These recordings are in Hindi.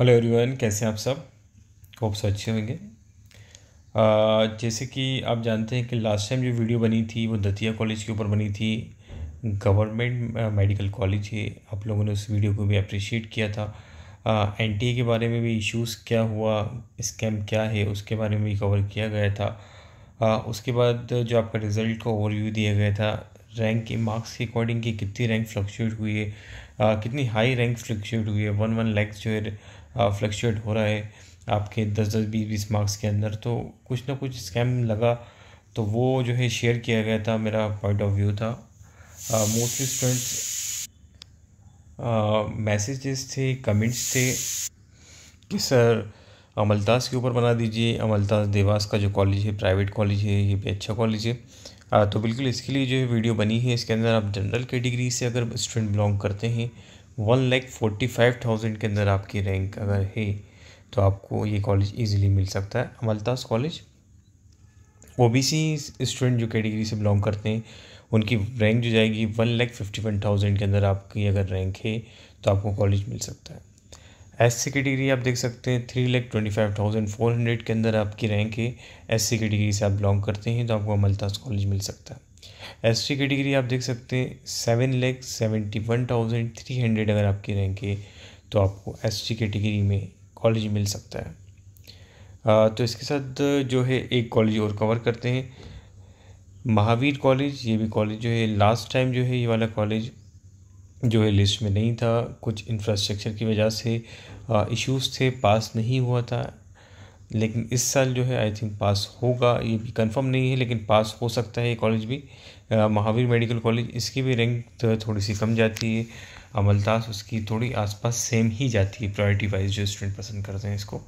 हेलो एवरीवन कैसे हैं आप सब होप से अच्छे होंगे जैसे कि आप जानते हैं कि लास्ट टाइम जो वीडियो बनी थी वो दतिया कॉलेज के ऊपर बनी थी गवर्नमेंट मेडिकल कॉलेज है आप लोगों ने उस वीडियो को भी अप्रिशिएट किया था एन के बारे में भी इश्यूज़ क्या हुआ स्कैम क्या है उसके बारे में भी कवर किया गया था आ, उसके बाद जो आपका रिज़ल्ट का ओवरव्यू दिया गया था रैंक के मार्क्स के अकॉर्डिंग कि कितनी रैंक फ्लक्चुएट हुई है कितनी हाई रैंक फ्लक्चुएट हुई है वन वन लैक्स जो है फ्लक्चुएट हो रहा है आपके दस दस बीस बीस मार्क्स के अंदर तो कुछ ना कुछ स्कैम लगा तो वो जो है शेयर किया गया था मेरा पॉइंट ऑफ व्यू था मोस्टली स्टूडेंट्स मैसेजेस थे कमेंट्स थे कि सर अमलतास के ऊपर बना दीजिए अमलतास देवास का जो कॉलेज है प्राइवेट कॉलेज है ये भी अच्छा कॉलेज है आ, तो बिल्कुल इसके लिए जो है वीडियो बनी है इसके अंदर आप जनरल कैटेगरी से अगर स्टूडेंट बिलोंग करते हैं one lakh forty five thousand के अंदर आपकी रैंक अगर है तो आपको ये कॉलेज इजीली मिल सकता है Amaltas college O B C student जो कैटेगरी से बिलोंग करते हैं उनकी रैंक जो जाएगी one lakh fifty one thousand के अंदर आपकी अगर रैंक है तो आपको कॉलेज मिल सकता है एस सी कैटेगरी आप देख सकते हैं three lakh twenty five thousand four hundred के अंदर आपकी रैंक है एस सी कैटेगरी से आप बिलोंग करते हैं तो आपको अमलतास कॉलेज मिल सकता है एस टी कैटेगरी आप देख सकते हैं seven lakh seventy one thousand three hundred अगर आपकी रैंक है तो आपको एस टी कैटेगरी में कॉलेज मिल सकता है आ, तो इसके साथ जो है एक कॉलेज और कवर करते हैं महावीर कॉलेज ये भी कॉलेज जो है लास्ट टाइम जो है ये वाला कॉलेज जो है लिस्ट में नहीं था कुछ इंफ्रास्ट्रक्चर की वजह से इश्यूज़ थे पास नहीं हुआ था लेकिन इस साल जो है आई थिंक पास होगा ये भी कंफर्म नहीं है लेकिन पास हो सकता है ये कॉलेज भी महावीर मेडिकल कॉलेज इसकी भी रैंक थोड़ी सी कम जाती है अमलतास उसकी थोड़ी आसपास सेम ही जाती है प्रायोरिटी वाइज जो स्टूडेंट पसंद करते हैं इसको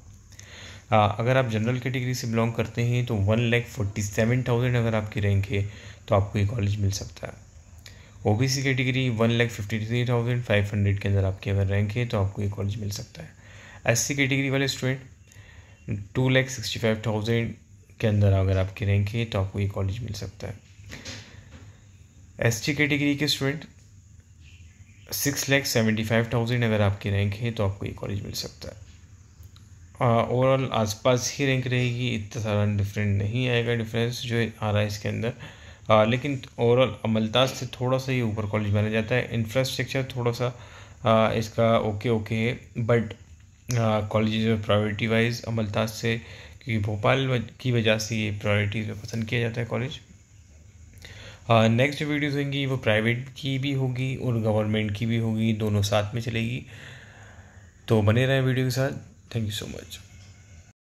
आ, अगर आप जनरल कैटेगरी से बिलोंग करते हैं तो one lakh forty seven thousand अगर आपकी रैंक है तो आपको ये कॉलेज मिल सकता है O B C category one lakh fifty three thousand five hundred के अंदर आपकी अगर रैंक है तो आपको ये कॉलेज मिल सकता है एस सी कैटेगरी वाले student two lakh sixty five thousand के अंदर अगर आपकी रैंक है तो आपको ये कॉलेज मिल सकता है एस टी कैटेगरी के student six lakh seventy five thousand अगर आपकी रैंक है तो आपको ये कॉलेज मिल सकता है ओवरऑल आसपास ही रैंक रहेगी इतना सारा डिफरेंट नहीं आएगा डिफरेंस जो आ रहा है इसके अंदर uh, लेकिन ओवरऑल अमलताज से थोड़ा सा ये ऊपर कॉलेज माना जाता है इंफ्रास्ट्रक्चर थोड़ा सा uh, इसका ओके ओके है बट कॉलेज प्रायोरिटी वाइज अमलताज से क्योंकि भोपाल की वजह से ये प्रायोरिटी में पसंद किया जाता है कॉलेज नेक्स्ट जो वीडियोज़ होंगी वो प्राइवेट की भी होगी और गवर्नमेंट की भी होगी दोनों साथ में चलेगी तो बने रहें वीडियो के साथ थैंक यू सो मच